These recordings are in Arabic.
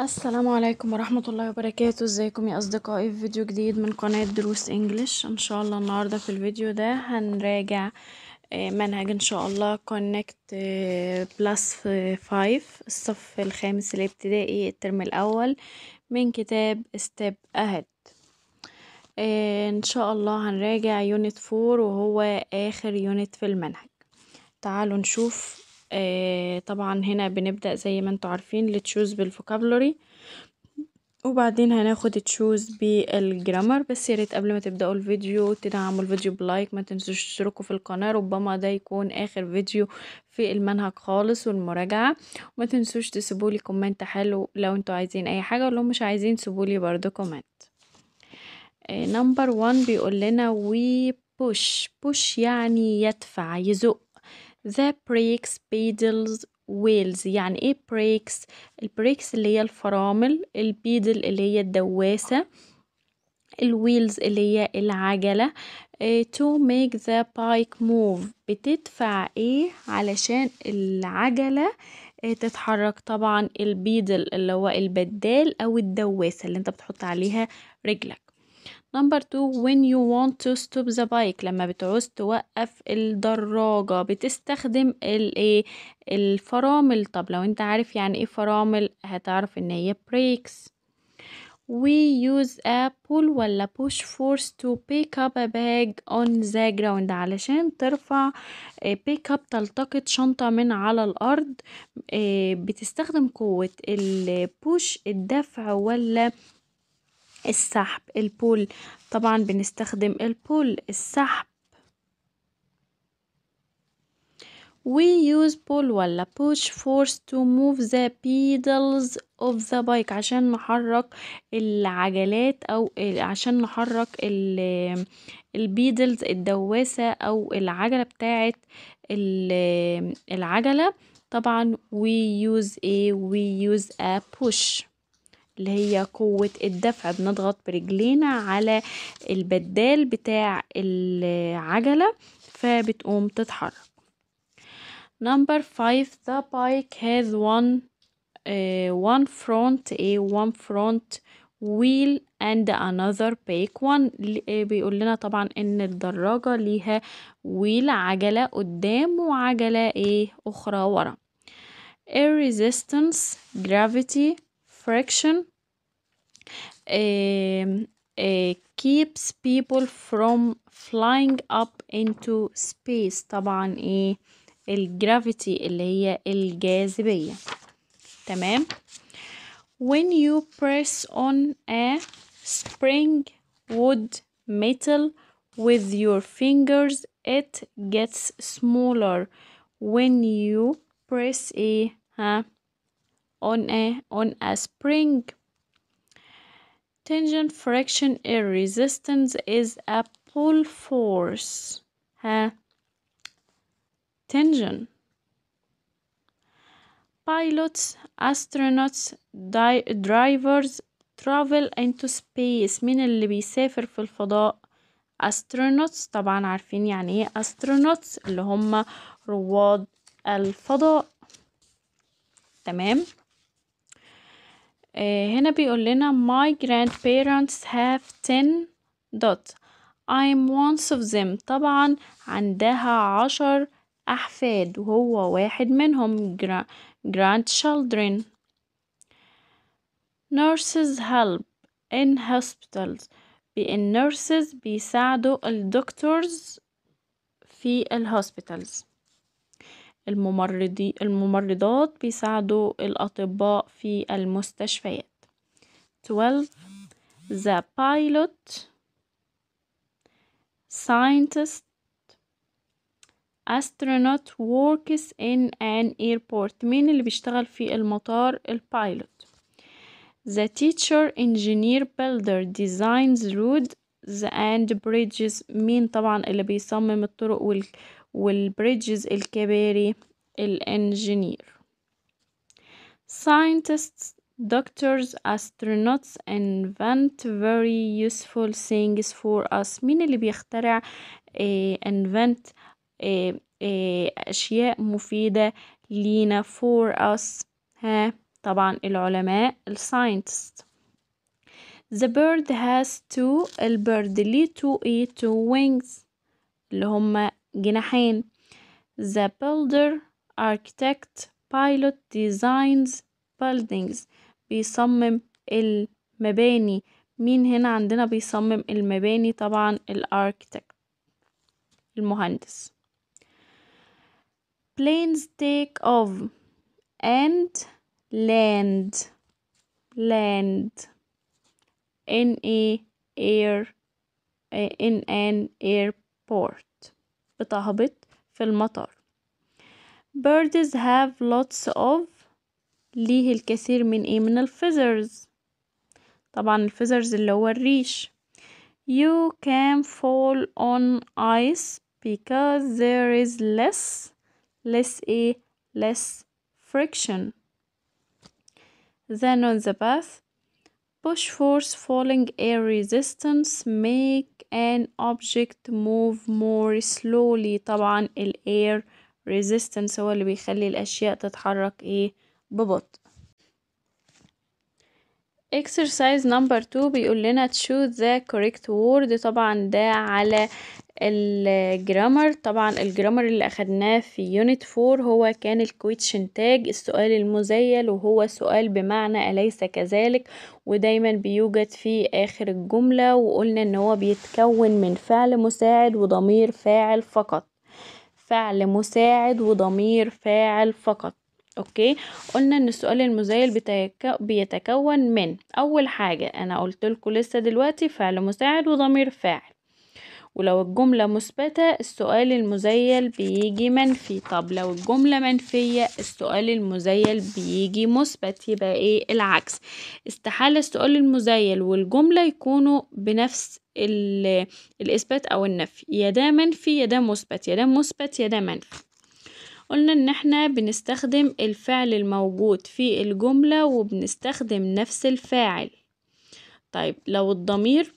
السلام عليكم ورحمة الله وبركاته ازيكم يا اصدقائي في فيديو جديد من قناة دروس انجليش ان شاء الله النهاردة في الفيديو ده هنراجع آه، منهج ان شاء الله كونكت بلس فايف الصف الخامس الابتدائي الترم الاول من كتاب ستيب اهيد ان شاء الله هنراجع يونت فور وهو اخر يونت في المنهج تعالوا نشوف آه، طبعا هنا بنبدأ زي ما انتوا عارفين لتشوز بالفوكابلوري وبعدين هناخد تشوز بالجرامر بس يا ريت قبل ما تبدأوا الفيديو تدعموا الفيديو بلايك ما تنسوش تشتركوا في القناة ربما ده يكون آخر فيديو في المنهج خالص والمراجعة وما تنسوش لي كومنت حلو لو انتوا عايزين أي حاجة ولو مش عايزين سيبولي برده كومنت نمبر آه، 1 بيقول لنا وي بوش بوش يعني يدفع يزق The brakes pedals wheels يعني ايه بريكس البريكس اللي هي الفرامل البيدل اللي هي الدواسة الويلز اللي هي العجلة آه، to make the bike move بتدفع ايه علشان العجلة آه، تتحرك طبعا البيدل اللي هو البدال او الدواسة اللي انت بتحط عليها رجلك نمبر 2 when you want to stop the bike لما بتعوز توقف الدراجة بتستخدم الايه الفرامل طب لو انت عارف يعني ايه فرامل هتعرف ان هي بريكس we use a pull ولا push force to pick up a bag on the ground علشان ترفع آه، pick up تلتقط شنطة من على الأرض آه، بتستخدم قوة البوش الدفع ولا السحب البول طبعا بنستخدم البول السحب We use pull ولا push force to move the pedals of the bike عشان نحرك العجلات أو عشان نحرك البيدلز الدواسة أو العجلة بتاعة العجلة طبعا we use a we use a push اللي هي قوة الدفع بنضغط برجلينا على البدال بتاع العجلة فبتقوم تتحرك number five, the bike has one uh, one front a one front wheel and another back one آه، بيقول لنا طبعا ان الدراجة ليها wheel عجلة قدام وعجلة ايه اخرى ورا resistance gravity friction um, uh, keeps people from flying up into space طبعا ايه الجرافيتي اللي هي الجاذبية تمام when you press on a spring wood metal with your fingers it gets smaller when you press a ها on a on a spring tension friction air resistance is a pull force ها tension pilots astronauts drivers travel into space مين اللي بيسافر في الفضاء astronauts طبعا عارفين يعني ايه astronauts اللي هم رواد الفضاء تمام هنا بيقول لنا my grandparents have ten dot I'm one of them طبعا عندها عشر أحفاد وهو واحد منهم grandchildren nurses help in hospitals nurses بيساعدوا الدكتورز في الهوسبيتالز الممرضي الممرضات بيساعدوا الأطباء في المستشفيات 12 the pilot scientist astronaut works in an airport مين اللي بيشتغل في المطار البايلوت the teacher engineer builder designs road and bridges مين طبعا اللي بيصمم الطرق وال والبريدجز الكباري الانجينير scientists doctors astronauts invent very useful things for us مين اللي بيخترع إيه invent إيه أشياء مفيدة لينا for us ها طبعا العلماء الساينتست The bird has two البرد ليه two ايه two wings اللي هما جناحين The builder architect pilot designs buildings بيصمم المباني مين هنا عندنا بيصمم المباني طبعا الاركتكت المهندس planes take off and land land in a air in an airport بتهبط في المطر birds have lots of ليه الكثير من ايه من الفيزرز طبعا الفيزرز اللي هو الريش you can fall on ice because there is less less a less friction then on the path push force falling air resistance make an object move more slowly طبعا ال air resistance هو اللي بيخلي الأشياء تتحرك إيه ببطء exercise number two بيقول لنا choose the correct word طبعا ده على الجرامر طبعا الجرامر اللي أخدناه في يونت فور هو كان الكويتشن تاج السؤال المزيل وهو سؤال بمعنى أليس كذلك ودايما بيوجد في آخر الجملة وقلنا إن هو بيتكون من فعل مساعد وضمير فاعل فقط فعل مساعد وضمير فاعل فقط اوكي قلنا ان السؤال المزيل بيتكون من اول حاجه انا قلت لكم لسه دلوقتي فعل مساعد وضمير فاعل ولو الجملة مثبتة السؤال المزيل بيجي منفي طب لو الجملة منفية السؤال المزيل بيجي مثبت يبقى ايه العكس استحالة السؤال المزيل والجملة يكونوا بنفس الإثبات أو النفي يا ده منفي يا ده مثبت يا ده مثبت يا ده منفي قلنا ان احنا بنستخدم الفعل الموجود في الجملة وبنستخدم نفس الفاعل طيب لو الضمير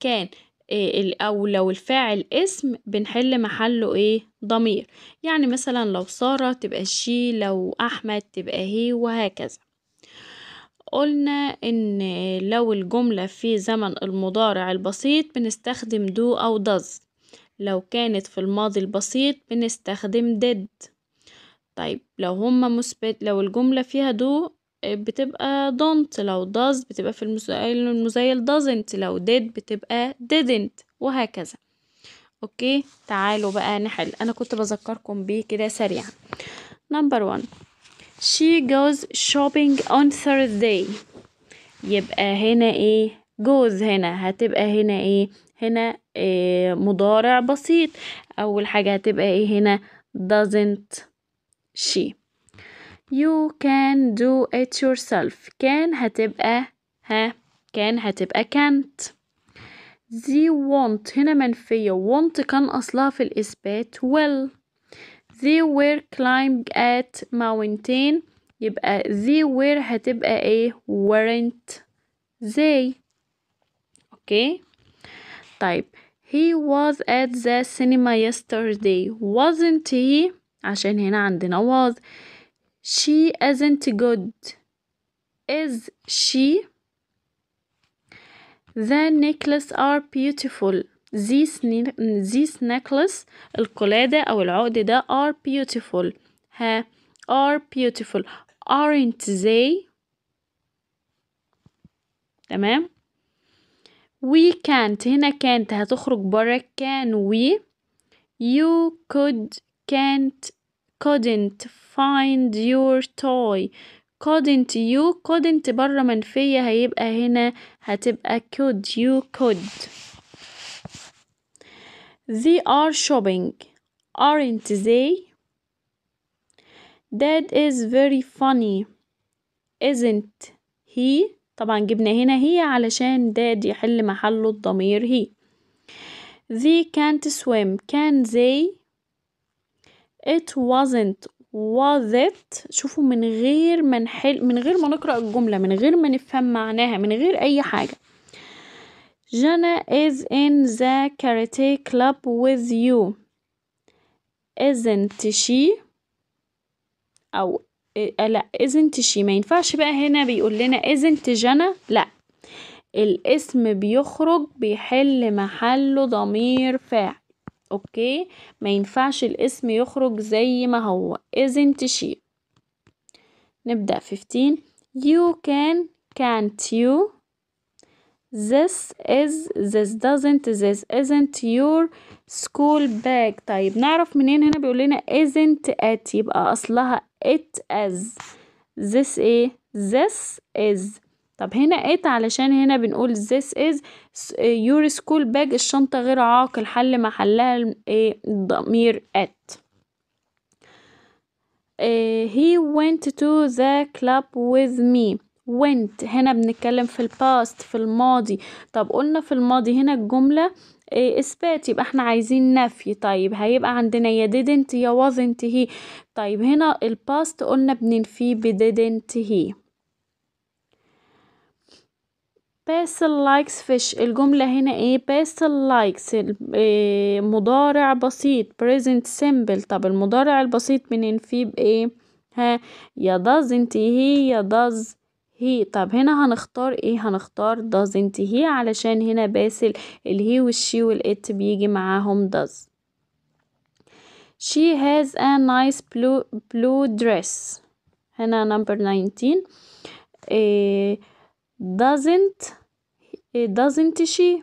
كان آه، أو لو الفاعل اسم بنحل محله إيه ضمير يعني مثلا لو سارة تبقى شي لو أحمد تبقى هي وهكذا قلنا إن لو الجملة في زمن المضارع البسيط بنستخدم دو أو دز لو كانت في الماضي البسيط بنستخدم ديد طيب لو هما مثبت لو الجملة فيها دو بتبقى don't لو does بتبقى في المسائل المزايل doesn't لو did بتبقى didn't وهكذا اوكي تعالوا بقى نحل انا كنت بذكركم بيه كده سريعا نمبر one she goes shopping on Thursday يبقى هنا ايه goes هنا هتبقى هنا ايه هنا إيه مضارع بسيط اول حاجه هتبقى ايه هنا doesn't she You can do it yourself can هتبقى ها can هتبقى can't they want هنا منفية want كان أصلها في الإثبات will they were climbing at mountain يبقى they were هتبقى ايه weren't they okay. طيب he was at the cinema yesterday wasn't he عشان هنا عندنا was she isn't good. Is she? The necklace are beautiful. This, necklace القلادة أو العقد ده are beautiful. ها are beautiful. Aren't they? تمام we can't هنا كانت هتخرج برا can we you could can't couldn't find your toy couldn't you couldn't بره منفية هيبقى هنا هتبقى could you could they are shopping aren't they that is very funny isn't he طبعا جبنا هنا هي علشان dad يحل محله الضمير he they can't swim can they it wasn't was it شوفوا من غير ما نحل من غير ما نقرأ الجملة من غير ما نفهم معناها من غير أي حاجة جانا is in the karate club with you isn't she أو لا isn't she ما ينفعش بقى هنا بيقول لنا isn't جانا لا الاسم بيخرج بيحل محله ضمير فاعل اوكي ما ينفعش الاسم يخرج زي ما هو isn't she نبدأ 15 you can can't you this is this doesn't this isn't your school bag طيب نعرف منين هنا بيقول لنا isn't at يبقى اصلها it as this ايه this is طب هنا ات علشان هنا بنقول this is your school bag الشنطة غير عاقل حل محلها الضمير ات آه، he went to the club with me went هنا بنتكلم في الباست في الماضي طب قلنا في الماضي هنا الجملة إيه اثبات يبقى احنا عايزين نفي طيب هيبقى عندنا يا didn't يا wasn't he طيب هنا الباست قلنا بننفيه ب didn't he باسل لايكس فيش الجملة هنا ايه باسل لايكس مضارع بسيط present simple طب المضارع البسيط بننفيه بايه ها يا doesn't هي يا does هي طب هنا هنختار ايه هنختار doesn't هي علشان هنا باسل الهي والشي والات بيجي معاهم does she has a nice blue blue dress هنا number 19 إيه doesn't doesn't she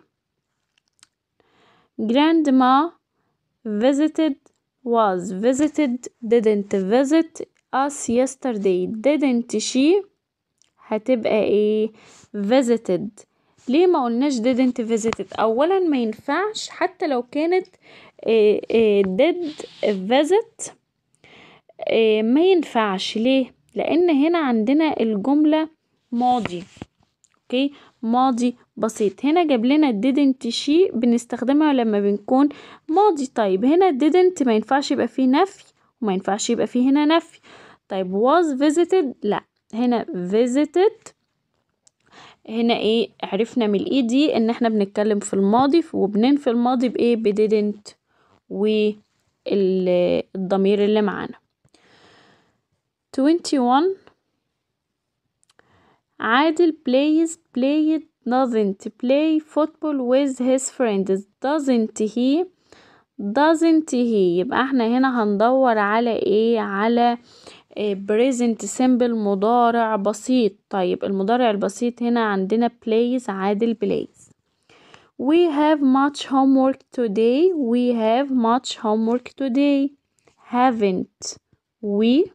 grandma visited was visited didn't visit us yesterday didn't she هتبقى ايه visited ليه ما قلناش didn't visited اولا ما ينفعش حتى لو كانت إيه إيه did visit إيه ما ينفعش ليه لان هنا عندنا الجملة ماضي اوكي ماضي بسيط هنا جاب لنا didn't شي بنستخدمها لما بنكون ماضي طيب هنا didn't ما ينفعش يبقى فيه نفي وما ينفعش يبقى فيه هنا نفي طيب was visited لا هنا visited هنا ايه عرفنا من الاي دي ان احنا بنتكلم في الماضي وبننفي الماضي بايه بديدنت والضمير اللي معانا 21 عادل plays played doesn't play football with his friends doesn't he doesn't he يبقى احنا هنا هندور على ايه على present simple مضارع بسيط طيب المضارع البسيط هنا عندنا plays عادل plays we have much homework today we have much homework today haven't we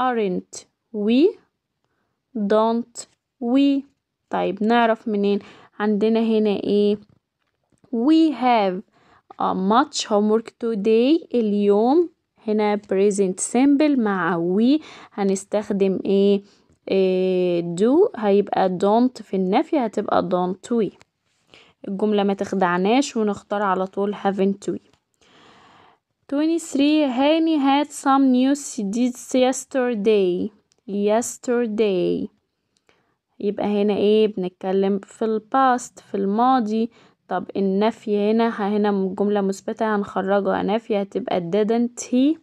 aren't we don't we طيب نعرف منين عندنا هنا ايه we have a much homework today اليوم هنا present simple مع we هنستخدم ايه, إيه do هيبقى don't في النفي هتبقى don't we الجملة ما تخدعناش ونختار على طول haven't we 23 Hani had some news she did yesterday yesterday يبقى هنا ايه بنتكلم في الباست في الماضي طب النفي هنا هنا جملة مثبتة هنخرجها نفي هتبقى didn't he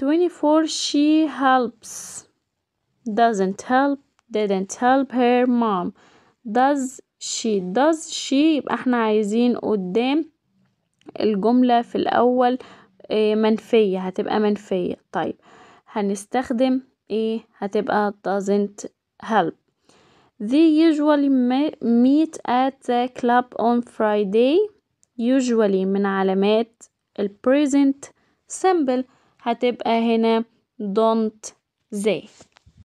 24 she helps doesn't help didn't help her mom does she does she يبقى احنا عايزين قدام الجملة في الأول منفية هتبقى منفية طيب هنستخدم ايه هتبقى doesn't help they usually meet at the club on Friday usually من علامات ال present simple هتبقى هنا don't they